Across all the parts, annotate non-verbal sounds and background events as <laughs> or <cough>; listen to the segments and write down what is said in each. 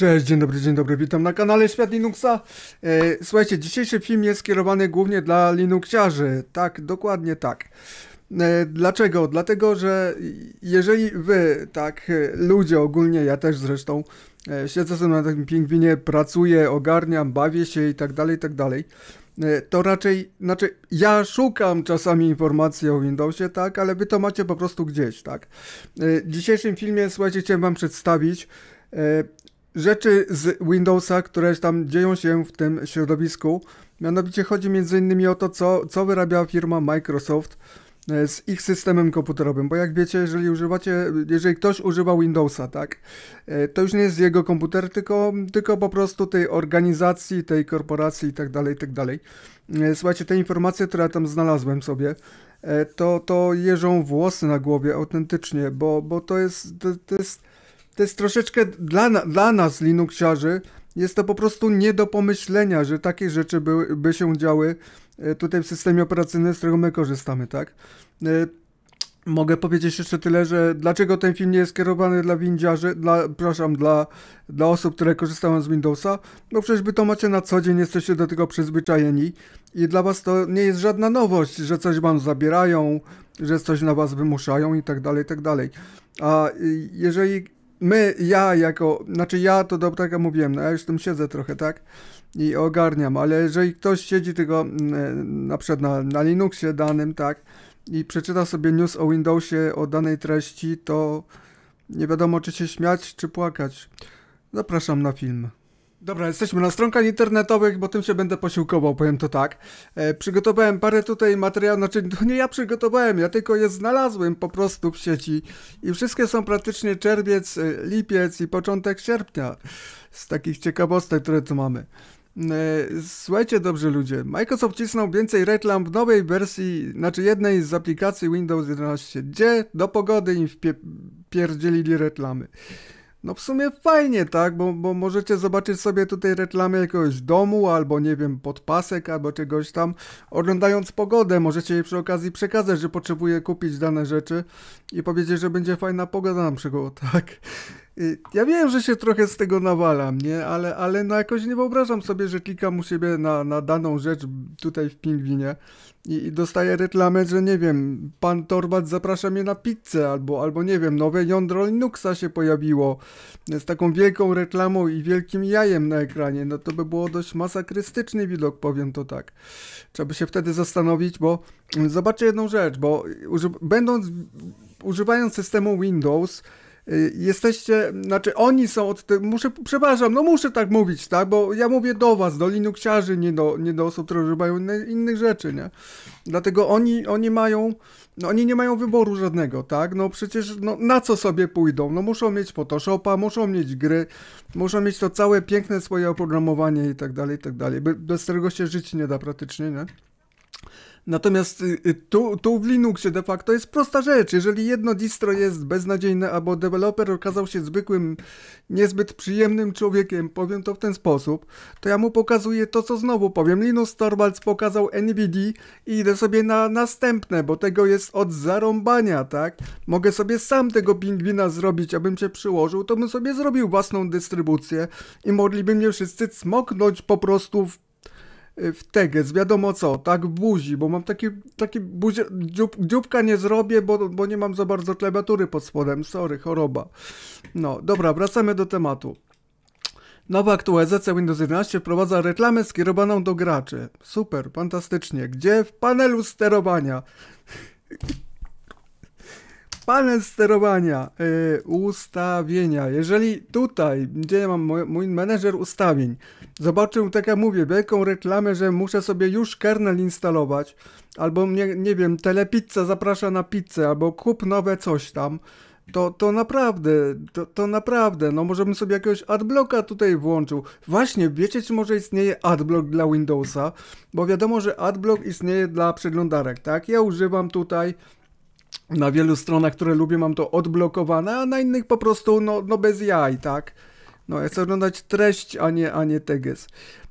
Cześć, dzień dobry, dzień dobry, witam na kanale Świat Linuxa. E, słuchajcie, dzisiejszy film jest skierowany głównie dla Linuxiarzy. Tak, dokładnie tak. E, dlaczego? Dlatego, że jeżeli wy, tak, ludzie ogólnie, ja też zresztą, e, siedzę sobie na takim pingwinie, pracuję, ogarniam, bawię się i tak dalej, i tak dalej, to raczej, znaczy ja szukam czasami informacji o Windowsie, tak, ale wy to macie po prostu gdzieś, tak. W dzisiejszym filmie, słuchajcie, chciałem wam przedstawić rzeczy z Windowsa, które tam dzieją się w tym środowisku. Mianowicie chodzi m.in. o to, co, co wyrabia firma Microsoft e, z ich systemem komputerowym, bo jak wiecie, jeżeli używacie, jeżeli ktoś używa Windowsa, tak, e, to już nie jest jego komputer, tylko, tylko po prostu tej organizacji, tej korporacji i tak dalej, i tak dalej. E, słuchajcie, te informacje, które ja tam znalazłem sobie, to, to jeżą włosy na głowie autentycznie, bo, bo to jest, to, to jest to jest troszeczkę dla, dla nas, Linuxiarzy, jest to po prostu nie do pomyślenia, że takie rzeczy by, by się działy e, tutaj w systemie operacyjnym, z którego my korzystamy, tak? E, mogę powiedzieć jeszcze tyle, że dlaczego ten film nie jest skierowany dla windziarzy, dla, przepraszam, dla, dla osób, które korzystają z Windowsa? No przecież wy to macie na co dzień, jesteście do tego przyzwyczajeni i dla was to nie jest żadna nowość, że coś wam zabierają, że coś na was wymuszają i tak dalej, i tak dalej. A y, jeżeli my, ja jako, znaczy ja to do tak jak mówiłem, no ja już tym siedzę trochę, tak? I ogarniam, ale jeżeli ktoś siedzi tylko mm, e, na przykład na, na Linuxie danym, tak? I przeczyta sobie news o Windowsie, o danej treści, to nie wiadomo czy się śmiać, czy płakać. Zapraszam na film. Dobra, jesteśmy na stronkach internetowych, bo tym się będę posiłkował, powiem to tak. E, przygotowałem parę tutaj materiałów, znaczy to nie ja przygotowałem, ja tylko je znalazłem po prostu w sieci i wszystkie są praktycznie czerwiec, e, lipiec i początek sierpnia z takich ciekawostek, które tu mamy. E, słuchajcie dobrze ludzie, Microsoft cisnął więcej reklam w nowej wersji, znaczy jednej z aplikacji Windows 11, gdzie do pogody im wpierdzielili reklamy. No w sumie fajnie, tak, bo, bo możecie zobaczyć sobie tutaj reklamę jakiegoś domu, albo nie wiem, podpasek, albo czegoś tam. Oglądając pogodę, możecie jej przy okazji przekazać, że potrzebuje kupić dane rzeczy i powiedzieć, że będzie fajna pogoda na przykład, <laughs> tak. Y, ja wiem, że się trochę z tego nawalam, nie? Ale, ale no jakoś nie wyobrażam sobie, że klikam u siebie na, na daną rzecz tutaj w Pingwinie i, i dostaję reklamę, że nie wiem, pan Torbat zaprasza mnie na pizzę albo, albo nie wiem, nowe jądro Linuxa się pojawiło z taką wielką reklamą i wielkim jajem na ekranie. No to by było dość masakrystyczny widok, powiem to tak. Trzeba by się wtedy zastanowić, bo zobaczę jedną rzecz, bo będąc używając systemu Windows, Y, jesteście, znaczy oni są od tego, muszę, przepraszam, no muszę tak mówić, tak, bo ja mówię do was, do linuxiarzy, nie do, nie do osób, które używają innych rzeczy, nie, dlatego oni, oni mają, no oni nie mają wyboru żadnego, tak, no przecież, no na co sobie pójdą, no muszą mieć Photoshopa, muszą mieć gry, muszą mieć to całe piękne swoje oprogramowanie i tak dalej, i tak dalej, bez tego się żyć nie da praktycznie, nie. Natomiast y, y, tu, tu w Linuxie de facto jest prosta rzecz. Jeżeli jedno distro jest beznadziejne, albo deweloper okazał się zwykłym, niezbyt przyjemnym człowiekiem, powiem to w ten sposób, to ja mu pokazuję to, co znowu powiem. Linus Torvalds pokazał NVD i idę sobie na następne, bo tego jest od zarąbania, tak? Mogę sobie sam tego pingwina zrobić, abym się przyłożył, to bym sobie zrobił własną dystrybucję i mogliby mnie wszyscy cmoknąć po prostu w Y, w teges, wiadomo co, tak, buzi, bo mam takie, taki buzie, dziób, dzióbka nie zrobię, bo, bo nie mam za bardzo klawiatury pod spodem, sorry, choroba. No, dobra, wracamy do tematu. Nowa aktualizacja Windows 11 wprowadza reklamę skierowaną do graczy. Super, fantastycznie. Gdzie? W panelu sterowania panel sterowania, yy, ustawienia. Jeżeli tutaj, gdzie mam mój, mój menedżer ustawień, zobaczył, tak jak mówię, wielką reklamę, że muszę sobie już kernel instalować, albo nie, nie wiem, telepizza zaprasza na pizzę, albo kup nowe coś tam, to, to naprawdę, to, to naprawdę, no może bym sobie jakiegoś adblocka tutaj włączył. Właśnie, wiecie czy może istnieje adblock dla Windowsa? Bo wiadomo, że adblock istnieje dla przeglądarek, tak? Ja używam tutaj na wielu stronach, które lubię, mam to odblokowane, a na innych po prostu, no, no bez jaj, tak? No, ja chcę oglądać treść, a nie, a nie teges.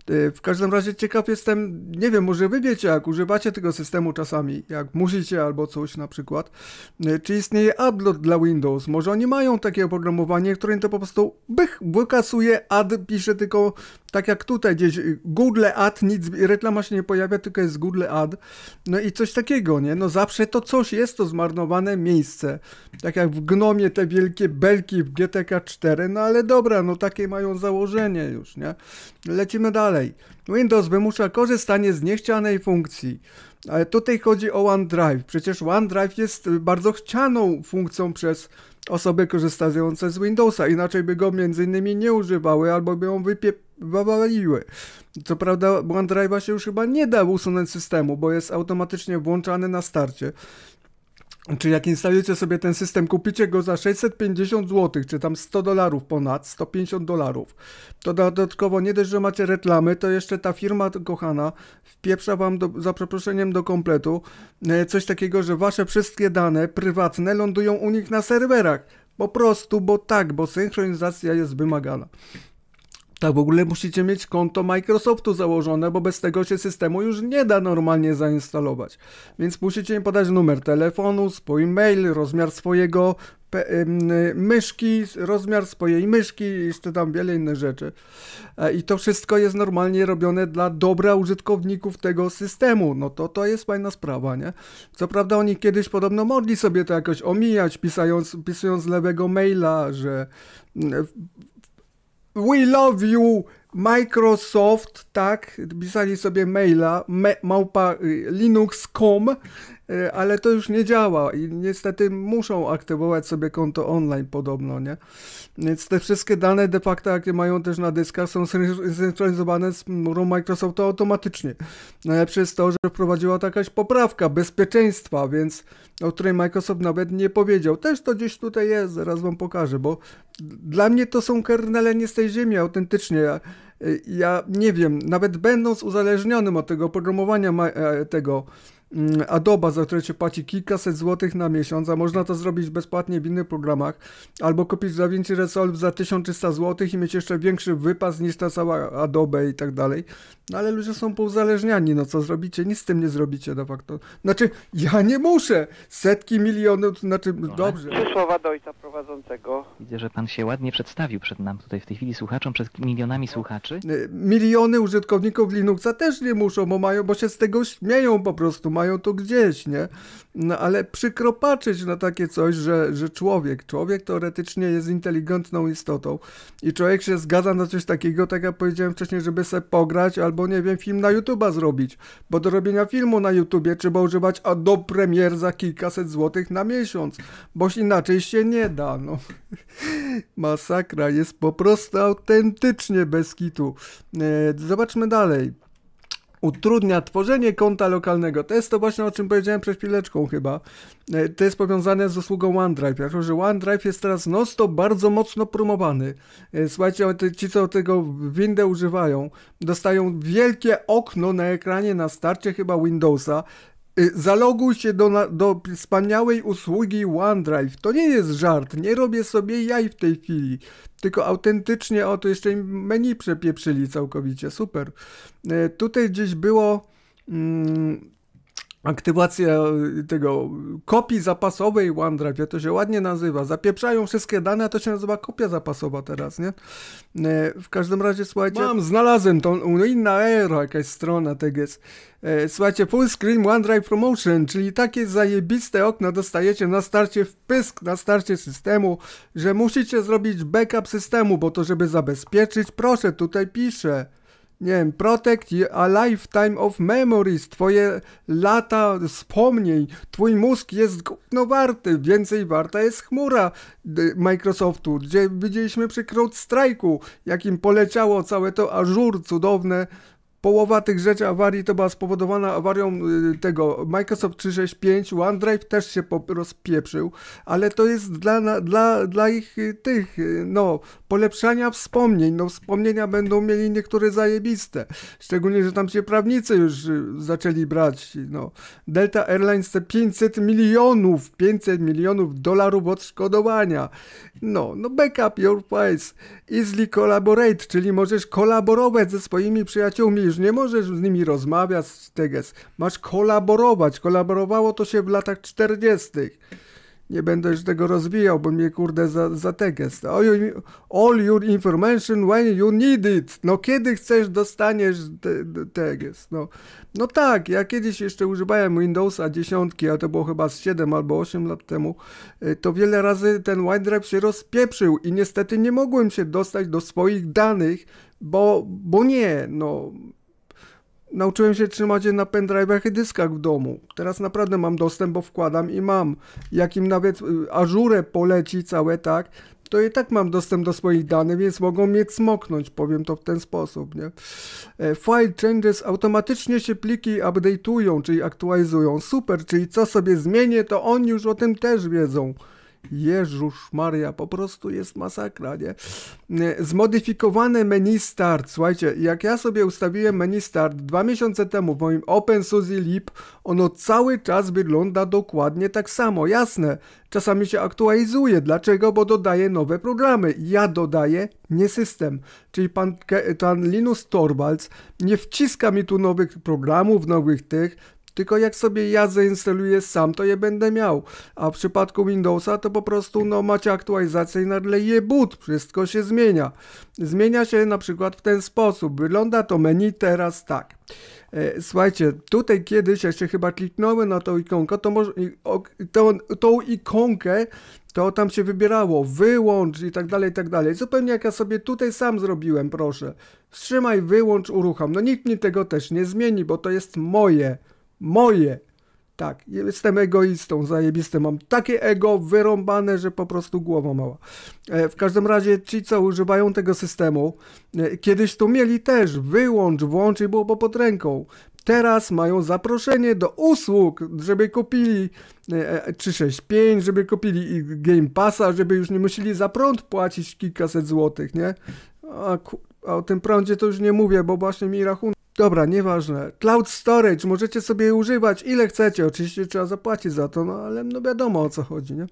Y, w każdym razie ciekaw jestem, nie wiem, może wy wiecie, jak używacie tego systemu czasami, jak musicie albo coś na przykład, y, czy istnieje upload dla Windows, może oni mają takie oprogramowanie, które to po prostu bych wykasuje, ad pisze tylko tak jak tutaj gdzieś y, Google Ad, nic, reklama się nie pojawia, tylko jest Google Ad, no i coś takiego, nie, no zawsze to coś jest, to zmarnowane miejsce, tak jak w Gnomie te wielkie belki w GTK 4, no ale dobra, no takie mają założenie już, nie, lecimy dalej dalej. Windows wymusza korzystanie z niechcianej funkcji. E, tutaj chodzi o OneDrive. Przecież OneDrive jest bardzo chcianą funkcją przez osoby korzystające z Windowsa, inaczej by go między innymi nie używały albo by ją wypiewaliły. Co prawda OneDrive'a się już chyba nie da usunąć z systemu, bo jest automatycznie włączany na starcie czy jak instalujecie sobie ten system, kupicie go za 650 zł, czy tam 100 dolarów ponad, 150 dolarów, to dodatkowo nie dość, że macie reklamy, to jeszcze ta firma kochana wpieprza wam do, za przeproszeniem do kompletu e, coś takiego, że wasze wszystkie dane prywatne lądują u nich na serwerach. Po prostu, bo tak, bo synchronizacja jest wymagana tak, w ogóle musicie mieć konto Microsoftu założone, bo bez tego się systemu już nie da normalnie zainstalować. Więc musicie im podać numer telefonu, swój mail, rozmiar swojego myszki, rozmiar swojej myszki i jeszcze tam wiele innych rzeczy. E, I to wszystko jest normalnie robione dla dobra użytkowników tego systemu. No to to jest fajna sprawa, nie? Co prawda oni kiedyś podobno mogli sobie to jakoś omijać, pisając, pisując lewego maila, że mm, we love you, Microsoft, tak? Pisali sobie maila, me, małpa y, linux.com E, ale to już nie działa i niestety muszą aktywować sobie konto online podobno, nie? Więc te wszystkie dane de facto, jakie mają też na dyskach, są synchronizowane z chmurą Microsoftu automatycznie. Najlepsze jest to, że wprowadziła jakaś poprawka bezpieczeństwa, więc o której Microsoft nawet nie powiedział. Też to gdzieś tutaj jest, zaraz wam pokażę, bo dla mnie to są kernele nie z tej ziemi, autentycznie. Ja, ja nie wiem, nawet będąc uzależnionym od tego oprogramowania e, tego Mm, Adobe, za które się płaci kilkaset złotych na miesiąc, a można to zrobić bezpłatnie w innych programach, albo kupić DaVinci Resolve za 1300 złotych i mieć jeszcze większy wypas niż ta cała Adobe i tak dalej. No ale ludzie są pouzależniani, no co zrobicie? Nic z tym nie zrobicie de facto. Znaczy, ja nie muszę! Setki milionów, znaczy, no, dobrze. Trzy słowa do ojca prowadzącego. Widzę, że pan się ładnie przedstawił przed nami tutaj w tej chwili słuchaczom, przed milionami słuchaczy. Y, miliony użytkowników Linuxa też nie muszą, bo mają, bo się z tego śmieją po prostu mają to gdzieś, nie? No, ale przykro patrzeć na takie coś, że, że człowiek, człowiek teoretycznie jest inteligentną istotą i człowiek się zgadza na coś takiego, tak jak powiedziałem wcześniej, żeby sobie pograć albo, nie wiem, film na YouTube'a zrobić, bo do robienia filmu na YouTubie trzeba używać a do premier za kilkaset złotych na miesiąc, boś inaczej się nie da, no. <laughs> Masakra jest po prostu autentycznie bez kitu. E, zobaczmy dalej utrudnia tworzenie konta lokalnego. To jest to właśnie, o czym powiedziałem przed chwileczką chyba. E, to jest powiązane z usługą OneDrive, jako że OneDrive jest teraz non bardzo mocno promowany. E, słuchajcie, ci, co tego Windę używają, dostają wielkie okno na ekranie na starcie chyba Windowsa, Y, zaloguj się do, do wspaniałej usługi OneDrive. To nie jest żart, nie robię sobie jaj w tej chwili. Tylko autentycznie, o to jeszcze menu przepieprzyli całkowicie, super. Y, tutaj gdzieś było... Mm, aktywację e, tego kopii zapasowej OneDrive, to się ładnie nazywa, zapieprzają wszystkie dane, a to się nazywa kopia zapasowa teraz, nie? E, w każdym razie, słuchajcie, mam, znalazłem tą inna era, jakaś strona tego jest. E, słuchajcie, full screen OneDrive Promotion, czyli takie zajebiste okna dostajecie na starcie w na starcie systemu, że musicie zrobić backup systemu, bo to żeby zabezpieczyć, proszę, tutaj pisze, nie wiem, protect a lifetime of memories, twoje lata wspomnień, twój mózg jest gówno warty, więcej warta jest chmura y, Microsoftu, gdzie widzieliśmy przy CrowdStrike'u, jakim poleciało całe to Azure cudowne, Połowa tych rzeczy awarii to była spowodowana awarią y, tego Microsoft 365, OneDrive też się rozpieprzył, ale to jest dla, dla, dla ich y, tych, y, no, polepszania wspomnień, no wspomnienia będą mieli niektóre zajebiste, szczególnie, że tam się prawnicy już zaczęli brać, no. Delta Airlines te 500 milionów, 500 milionów dolarów odszkodowania, no, no backup your files. Easily collaborate, czyli możesz kolaborować ze swoimi przyjaciółmi, już nie możesz z nimi rozmawiać, teges. Masz kolaborować. Kolaborowało to się w latach 40 nie będę już tego rozwijał, bo mnie kurde za, za tekst. All, you, all your information when you need it. No kiedy chcesz, dostaniesz te, te No. no tak, ja kiedyś jeszcze używałem Windowsa 10, a to było chyba z 7 albo 8 lat temu, y, to wiele razy ten OneDrive się rozpieprzył i niestety nie mogłem się dostać do swoich danych, bo, bo nie, no Nauczyłem się trzymać je na pendrive'ach i dyskach w domu. Teraz naprawdę mam dostęp, bo wkładam i mam. Jakim nawet y, ażurę poleci całe, tak, to i tak mam dostęp do swoich danych, więc mogą mnie cmoknąć, powiem to w ten sposób, nie? E, file changes, automatycznie się pliki update'ują, czyli aktualizują. Super, czyli co sobie zmienię, to oni już o tym też wiedzą. Jeżusz Maria, po prostu jest masakra, nie? Zmodyfikowane menu start, słuchajcie, jak ja sobie ustawiłem menu start dwa miesiące temu w moim OpenSUSE Lip, ono cały czas wygląda dokładnie tak samo, jasne, czasami się aktualizuje, dlaczego? Bo dodaje nowe programy, ja dodaję, nie system, czyli pan, pan Linus Torvalds nie wciska mi tu nowych programów, nowych tych, tylko jak sobie ja zainstaluję sam, to je będę miał. A w przypadku Windowsa to po prostu no, macie aktualizację i nagle je but. Wszystko się zmienia. Zmienia się na przykład w ten sposób. Wygląda to menu teraz tak. E, słuchajcie, tutaj kiedyś jak się chyba kliknąłem na tą ikonkę, to może, o, tą ikonkę to tam się wybierało, wyłącz i tak dalej, i tak dalej. Zupełnie jak ja sobie tutaj sam zrobiłem, proszę. Wstrzymaj, wyłącz, urucham. No nikt mi tego też nie zmieni, bo to jest moje moje. Tak, jestem egoistą, zajebiste, mam takie ego wyrąbane, że po prostu głowa mała. E, w każdym razie ci, co używają tego systemu, e, kiedyś to mieli też, wyłącz, włącz i było po pod ręką. Teraz mają zaproszenie do usług, żeby kupili 365, e, żeby kupili Game Passa, żeby już nie musieli za prąd płacić kilkaset złotych, nie? A, a o tym prądzie to już nie mówię, bo właśnie mi rachunek Dobra, nieważne. Cloud Storage, możecie sobie używać ile chcecie. Oczywiście trzeba zapłacić za to, no ale no wiadomo o co chodzi, nie?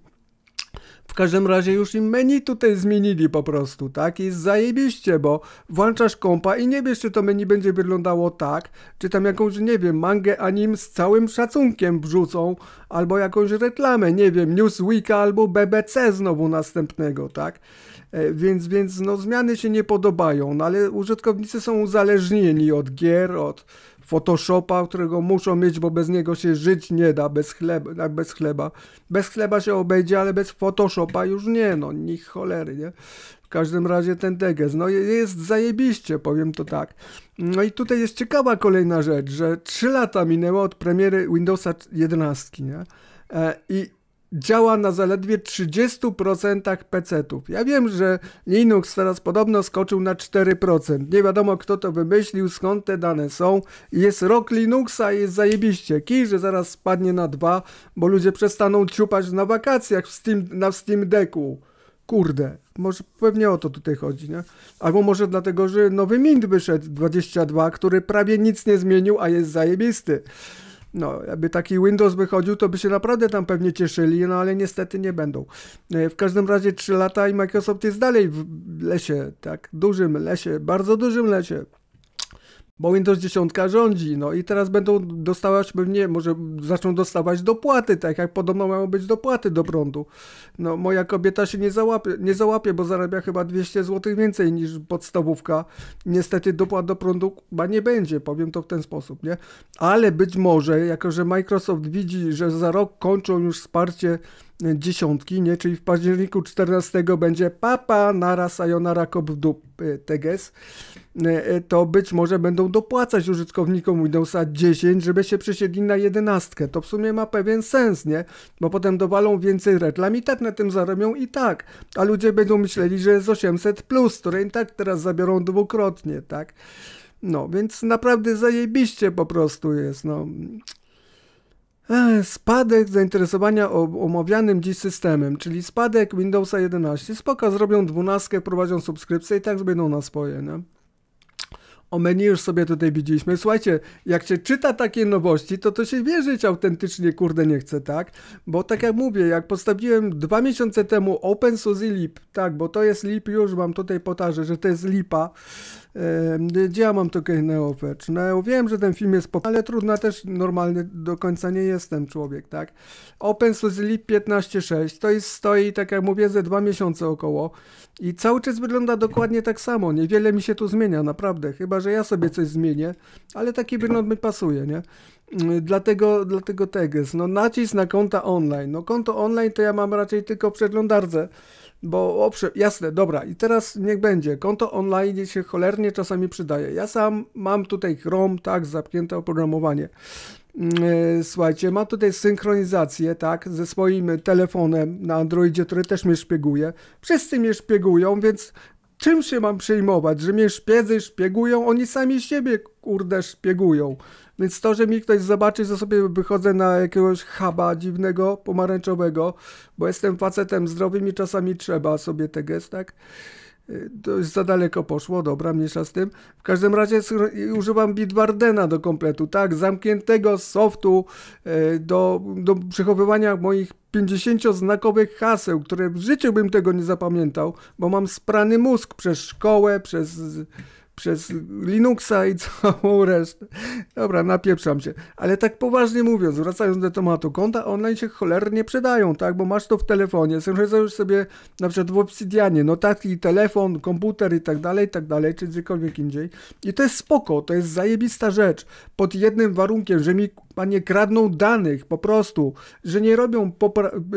W każdym razie już im menu tutaj zmienili po prostu, tak? I zajebiście, bo włączasz kompa i nie wiesz, czy to menu będzie wyglądało tak, czy tam jakąś, nie wiem, mangę anim z całym szacunkiem wrzucą, albo jakąś reklamę, nie wiem, Newsweeka albo BBC znowu następnego, tak? E, więc, więc no, zmiany się nie podobają, no, ale użytkownicy są uzależnieni od gier, od Photoshopa, którego muszą mieć, bo bez niego się żyć nie da, bez chleba, tak, bez chleba. Bez chleba się obejdzie, ale bez Photoshopa już nie, no, nich cholery, nie? W każdym razie ten Deges, no jest zajebiście, powiem to tak. No i tutaj jest ciekawa kolejna rzecz, że 3 lata minęło od premiery Windowsa 11, nie? E, I działa na zaledwie 30% PC-ów. Ja wiem, że Linux teraz podobno skoczył na 4%. Nie wiadomo, kto to wymyślił, skąd te dane są. Jest rok Linuxa i jest zajebiście. Kij, że zaraz spadnie na 2, bo ludzie przestaną ciupać na wakacjach w Steam, na Steam Decku. Kurde, może pewnie o to tutaj chodzi, nie? Albo może dlatego, że nowy Mint wyszedł 22, który prawie nic nie zmienił, a jest zajebisty. No, jakby taki Windows wychodził, to by się naprawdę tam pewnie cieszyli, no ale niestety nie będą. E, w każdym razie 3 lata i Microsoft jest dalej w lesie, tak, dużym lesie, bardzo dużym lesie bo Windows 10 rządzi, no i teraz będą dostawać pewnie, może zaczną dostawać dopłaty, tak jak podobno mają być dopłaty do prądu. No moja kobieta się nie załapie, nie załapie bo zarabia chyba 200 zł więcej niż podstawówka. Niestety dopłat do prądu chyba nie będzie, powiem to w ten sposób, nie? Ale być może, jako że Microsoft widzi, że za rok kończą już wsparcie dziesiątki, nie? Czyli w październiku 14 będzie papa, nara, sayonara, kop w dupy, TGS. E, e, to być może będą dopłacać użytkownikom Windowsa 10, żeby się przesiedli na 11. To w sumie ma pewien sens, nie? Bo potem dowalą więcej reklam i tak na tym zarobią i tak. A ludzie będą myśleli, że jest 800+, plus, które i tak teraz zabiorą dwukrotnie, tak? No, więc naprawdę zajebiście po prostu jest, no. E, spadek zainteresowania omawianym dziś systemem, czyli spadek Windowsa 11. Spoko, zrobią 12, prowadzą subskrypcję i tak będą na swoje, nie? O menu już sobie tutaj widzieliśmy. Słuchajcie, jak się czyta takie nowości, to to się wierzyć autentycznie, kurde, nie chce, tak? Bo tak jak mówię, jak postawiłem dwa miesiące temu OpenSUSE Lip, tak, bo to jest Lip już, wam tutaj potarzę, że to jest Lipa, działam tylko neopeczne. No, wiem, że ten film jest popularny, ale trudna też normalny do końca nie jestem człowiek, tak? OpenSUSE 15.6 to jest, stoi, tak jak mówię, ze dwa miesiące około i cały czas wygląda dokładnie tak samo. Niewiele mi się tu zmienia, naprawdę. Chyba, że ja sobie coś zmienię, ale taki wygląd mi pasuje, nie? Y, dlatego, dlatego teges. Tak no nacisk na konta online. No konto online to ja mam raczej tylko w przeglądarce, bo owszem, jasne, dobra i teraz niech będzie. Konto online się cholernie czasami przydaje. Ja sam mam tutaj Chrome, tak, zapięte oprogramowanie. Mm, y, słuchajcie, mam tutaj synchronizację, tak, ze swoim telefonem na Androidzie, który też mnie szpieguje. Wszyscy mnie szpiegują, więc czym się mam przejmować, że mnie szpiedzy szpiegują? Oni sami siebie, kurde, szpiegują. Więc to, że mi ktoś zobaczy, że sobie wychodzę na jakiegoś chaba dziwnego, pomarańczowego, bo jestem facetem zdrowym i czasami trzeba sobie te gest, tak? Y, to już za daleko poszło, dobra, mniejsza z tym. W każdym razie używam Bitwardena do kompletu, tak? Zamkniętego softu y, do, do przechowywania moich 50-znakowych haseł, które w życiu bym tego nie zapamiętał, bo mam sprany mózg przez szkołę, przez przez Linuxa i całą resztę. Dobra, napieprzam się. Ale tak poważnie mówiąc, wracając do tematu, konta online się cholernie przydają, tak? Bo masz to w telefonie, już sobie na przykład w Obsidianie notatki, telefon, komputer i tak dalej, i tak dalej, czy gdziekolwiek indziej. I to jest spoko, to jest zajebista rzecz. Pod jednym warunkiem, że mi a nie kradną danych po prostu, że nie robią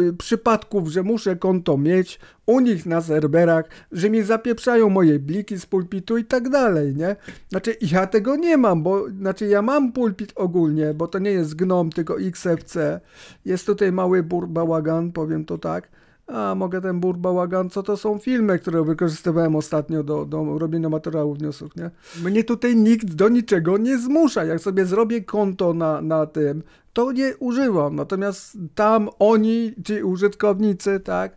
y, przypadków, że muszę konto mieć u nich na serwerach, że mi zapieprzają moje bliki z pulpitu i tak dalej, nie? Znaczy ja tego nie mam, bo znaczy ja mam pulpit ogólnie, bo to nie jest GNOM, tylko XFC. Jest tutaj mały bur bałagan, powiem to tak a mogę ten bur bałagan, co to są filmy, które wykorzystywałem ostatnio do, do robienia materiału wniosków, nie? Mnie tutaj nikt do niczego nie zmusza. Jak sobie zrobię konto na, na tym, to nie używam. Natomiast tam oni, ci użytkownicy, tak,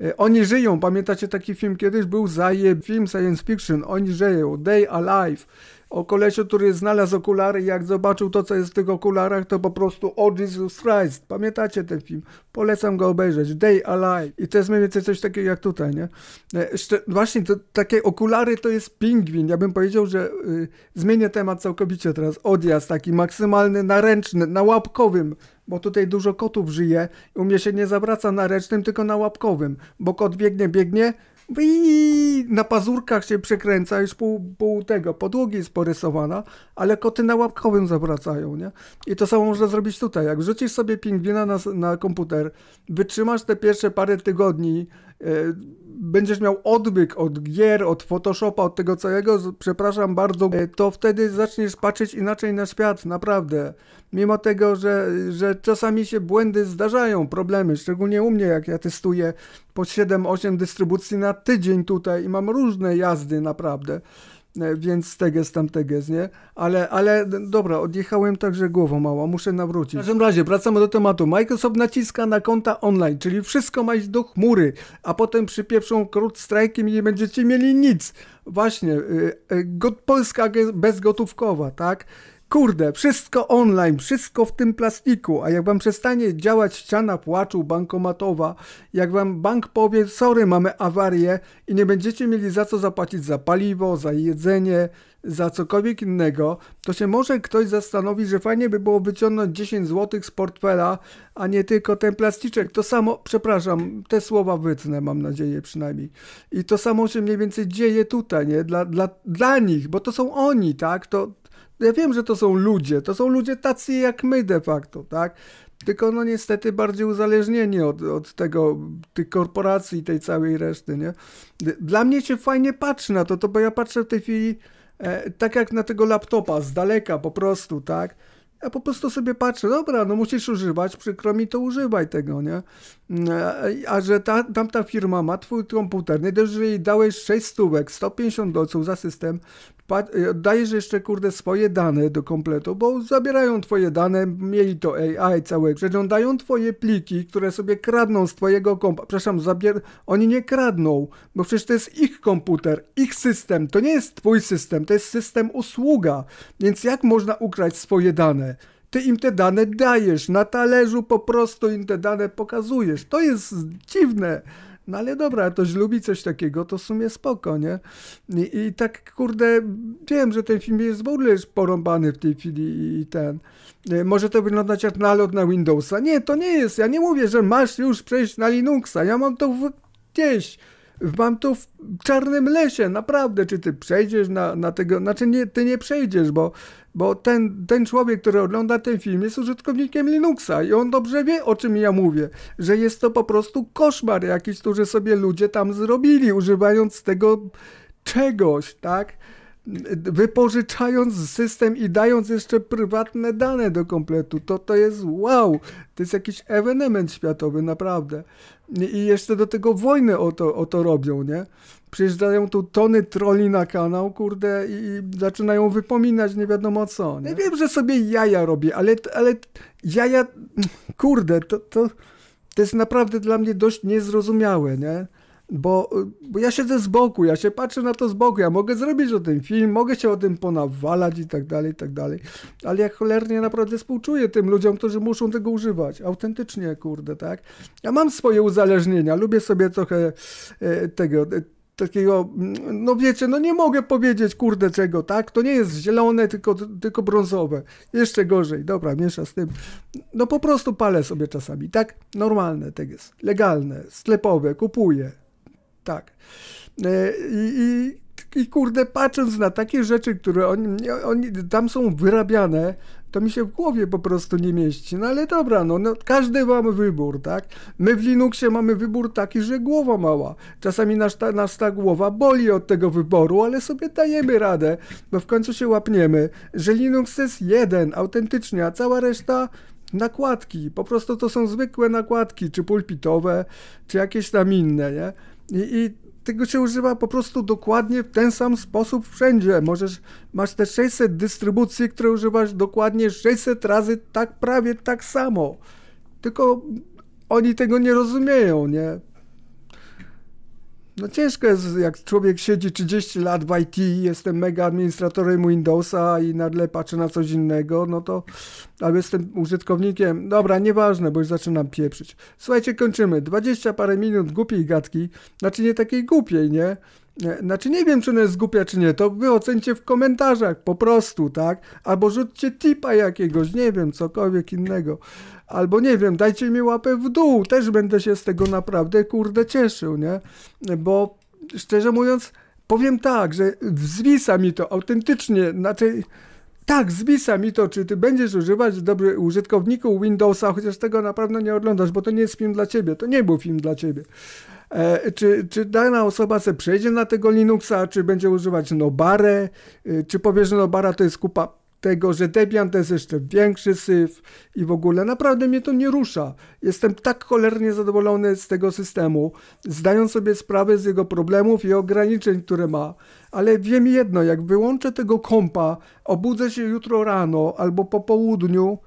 e, oni żyją. Pamiętacie taki film kiedyś był zaje, film science fiction. Oni żyją. They alive o kolesiu, który znalazł okulary i jak zobaczył to, co jest w tych okularach, to po prostu oh Jesus Christ. Pamiętacie ten film? Polecam go obejrzeć. Day Alive. I to jest mniej więcej coś takiego jak tutaj, nie? E, właśnie to, takie okulary to jest pingwin. Ja bym powiedział, że y, zmienię temat całkowicie teraz. Odjazd taki maksymalny, naręczny, na łapkowym bo tutaj dużo kotów żyje. U mnie się nie zawraca na ręcznym, tylko na łapkowym, bo kot biegnie, biegnie, no i na pazurkach się przekręca, już pół, pół tego, podłogi jest porysowana, ale koty na łapkowym zawracają, nie? I to samo można zrobić tutaj. Jak wrzucisz sobie pingwina na, na komputer, wytrzymasz te pierwsze parę tygodni, yy, będziesz miał odbyk od gier, od Photoshopa, od tego całego, przepraszam bardzo, e, to wtedy zaczniesz patrzeć inaczej na świat, naprawdę. Mimo tego, że, że czasami się błędy zdarzają, problemy, szczególnie u mnie, jak ja testuję po 7-8 dystrybucji na tydzień tutaj i mam różne jazdy, naprawdę. E, więc tak jest tam teges, nie? Ale, ale dobra, odjechałem także głową mała, muszę nawrócić. W każdym razie, wracamy do tematu. Microsoft naciska na konta online, czyli wszystko ma iść do chmury, a potem przypieprzą krót strajkiem i nie będziecie mieli nic. Właśnie, y, y, polska bezgotówkowa, tak? Kurde, wszystko online, wszystko w tym plastiku, a jak wam przestanie działać ściana płaczu bankomatowa, jak wam bank powie, sorry, mamy awarię i nie będziecie mieli za co zapłacić za paliwo, za jedzenie, za cokolwiek innego, to się może ktoś zastanowi, że fajnie by było wyciągnąć 10 zł z portfela, a nie tylko ten plasticzek. To samo, przepraszam, te słowa wytnę, mam nadzieję przynajmniej. I to samo się mniej więcej dzieje tutaj, nie? Dla, dla, dla nich, bo to są oni, tak? To, ja wiem, że to są ludzie, to są ludzie tacy jak my de facto, tak? Tylko no niestety bardziej uzależnieni od, od tego, tych korporacji i tej całej reszty, nie? Dla mnie się fajnie patrzy na to, to bo ja patrzę w tej chwili e, tak jak na tego laptopa, z daleka po prostu, tak? Ja po prostu sobie patrzę, dobra, no musisz używać, przykro mi, to używaj tego, nie? Mm, a że ta, tamta firma ma twój komputer, nie dość, że jej dałeś 6 stówek, 150 doców za system, Y, oddajesz jeszcze, kurde, swoje dane do kompletu, bo zabierają twoje dane, mieli to AI całe, przeglądają twoje pliki, które sobie kradną z twojego kompa, przepraszam, zabier... oni nie kradną, bo przecież to jest ich komputer, ich system, to nie jest twój system, to jest system usługa, więc jak można ukraść swoje dane? Ty im te dane dajesz, na talerzu po prostu im te dane pokazujesz. To jest dziwne, no ale dobra, ktoś lubi coś takiego, to w sumie spoko, nie? I, i tak, kurde, wiem, że ten film jest w ogóle już porąbany w tej chwili i, i ten... E, może to wyglądać jak nalot na Windowsa. Nie, to nie jest. Ja nie mówię, że masz już przejść na Linuxa. Ja mam to gdzieś Mam to w czarnym lesie, naprawdę. Czy ty przejdziesz na, na tego? Znaczy, nie, ty nie przejdziesz, bo, bo ten, ten człowiek, który ogląda ten film, jest użytkownikiem Linuxa i on dobrze wie, o czym ja mówię. Że jest to po prostu koszmar jakiś, który sobie ludzie tam zrobili, używając tego czegoś, tak? wypożyczając system i dając jeszcze prywatne dane do kompletu. To, to jest wow, to jest jakiś ewenement światowy, naprawdę. I jeszcze do tego wojny o to, o to robią, nie? Przyjeżdżają tu tony troli na kanał, kurde, i, zaczynają wypominać nie wiadomo co. Nie? Ja wiem, że sobie jaja robię, ale, ale jaja, kurde, to, to, to jest naprawdę dla mnie dość niezrozumiałe, nie? bo, bo ja siedzę z boku, ja się patrzę na to z boku, ja mogę zrobić o tym film, mogę się o tym ponawalać i tak dalej, i tak dalej, ale jak cholernie naprawdę współczuję tym ludziom, którzy muszą tego używać, autentycznie, kurde, tak? Ja mam swoje uzależnienia, lubię sobie trochę e, tego, e, takiego, mm, no wiecie, no nie mogę powiedzieć kurde czego, tak? To nie jest zielone, tylko, tylko brązowe. Jeszcze gorzej, dobra, miesza z tym. No po prostu palę sobie czasami, tak? Normalne tak jest, legalne, sklepowe, kupuję, tak. E, I, i, i kurde, patrząc na takie rzeczy, które oni, oni tam są wyrabiane, to mi się w głowie po prostu nie mieści. No ale dobra, no, no każdy ma wybór, tak? My w Linuxie mamy wybór taki, że głowa mała. Czasami nas ta, nas ta głowa boli od tego wyboru, ale sobie dajemy radę, bo w końcu się łapniemy, że Linux jest jeden, autentycznie, a cała reszta nakładki. Po prostu to są zwykłe nakładki, czy pulpitowe, czy jakieś tam inne, nie? I, I, tego się używa po prostu dokładnie w ten sam sposób wszędzie. Możesz, masz te 600 dystrybucji, które używasz dokładnie 600 razy tak prawie tak samo. Tylko oni tego nie rozumieją, nie? No ciężko jest, jak człowiek siedzi 30 lat w IT, jestem mega administratorem Windowsa i nagle patrzę na coś innego, no to albo jestem użytkownikiem, dobra, nieważne, bo już zaczynam pieprzyć. Słuchajcie, kończymy. 20 parę minut głupiej gadki, znaczy nie takiej głupiej, nie? Znaczy nie wiem, czy ona jest głupia, czy nie, to wy ocencie w komentarzach po prostu, tak? Albo rzućcie tipa jakiegoś, nie wiem, cokolwiek innego. Albo nie wiem, dajcie mi łapę w dół, też będę się z tego naprawdę, kurde, cieszył, nie? Bo szczerze mówiąc, powiem tak, że zwisa mi to autentycznie, znaczy... Tak, zwisa mi to, czy ty będziesz używać dobry użytkowniku Windowsa, chociaż tego naprawdę nie oglądasz, bo to nie jest film dla ciebie, to nie był film dla ciebie. E, czy, czy dana osoba se przejdzie na tego Linuxa, czy będzie używać Nobarę, e, czy powie, że Nobara to jest kupa tego, że Debian to jest jeszcze większy syf i w ogóle naprawdę mnie to nie rusza. Jestem tak cholernie zadowolony z tego systemu, zdając sobie sprawę z jego problemów i ograniczeń, które ma. Ale wiem jedno, jak wyłączę tego kompa, obudzę się jutro rano albo po południu,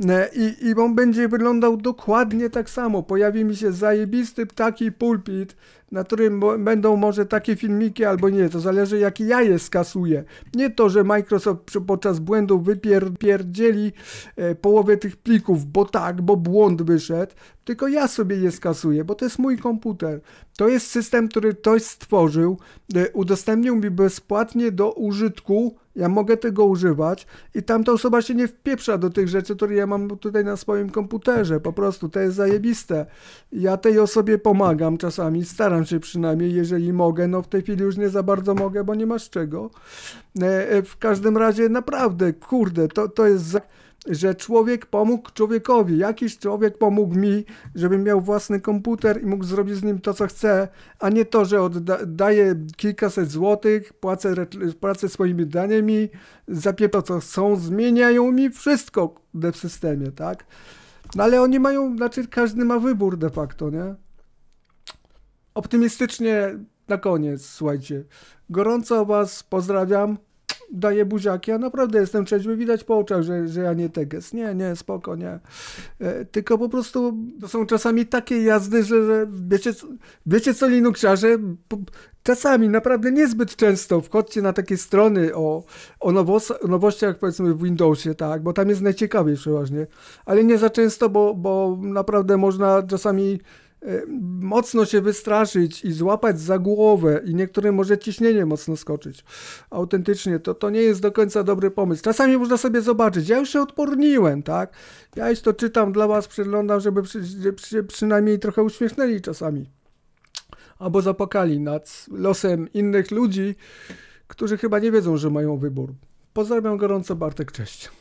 E, I, I on będzie wyglądał dokładnie tak samo. Pojawi mi się zajebisty ptaki pulpit na którym będą może takie filmiki albo nie, to zależy jaki ja je skasuję. Nie to, że Microsoft podczas błędu wypierdzieli e, połowę tych plików, bo tak, bo błąd wyszedł, tylko ja sobie je skasuję, bo to jest mój komputer. To jest system, który ktoś stworzył, e, udostępnił mi bezpłatnie do użytku, ja mogę tego używać i tamta osoba się nie wpieprza do tych rzeczy, które ja mam tutaj na swoim komputerze, po prostu to jest zajebiste. Ja tej osobie pomagam czasami, staram branży przynajmniej, jeżeli mogę. No w tej chwili już nie za bardzo mogę, bo nie masz czego. E, e, w każdym razie naprawdę, kurde, to, to jest... Za że człowiek pomógł człowiekowi. Jakiś człowiek pomógł mi, żebym miał własny komputer i mógł zrobić z nim to, co chce, a nie to, że oddaję kilkaset złotych, płacę, płacę swoimi daniami, zapię co chcą, zmieniają mi wszystko w systemie, tak? No ale oni mają, znaczy każdy ma wybór de facto, nie? optymistycznie na koniec, słuchajcie. Gorąco was pozdrawiam. Daję buziaki. Ja naprawdę jestem trzeźwy. Widać po oczach, że, że ja nie teges. Nie, nie, spoko, nie. E, tylko po prostu to są czasami takie jazdy, że, że wiecie, wiecie co Linuxiarze? Czasami, naprawdę niezbyt często wchodźcie na takie strony o, o, nowos, nowościach powiedzmy w Windowsie, tak, bo tam jest najciekawiej przeważnie. Ale nie za często, bo, bo naprawdę można czasami Y, mocno się wystraszyć i złapać za głowę i niektóre może ciśnienie mocno skoczyć. Autentycznie to, to nie jest do końca dobry pomysł. Czasami można sobie zobaczyć, ja już się odporniłem, tak? Ja już to czytam dla was, przeglądam, żeby przy, przy, przynajmniej trochę uśmiechnęli czasami. Albo zapokali nad losem innych ludzi, którzy chyba nie wiedzą, że mają wybór. Pozdrawiam gorąco, Bartek, cześć.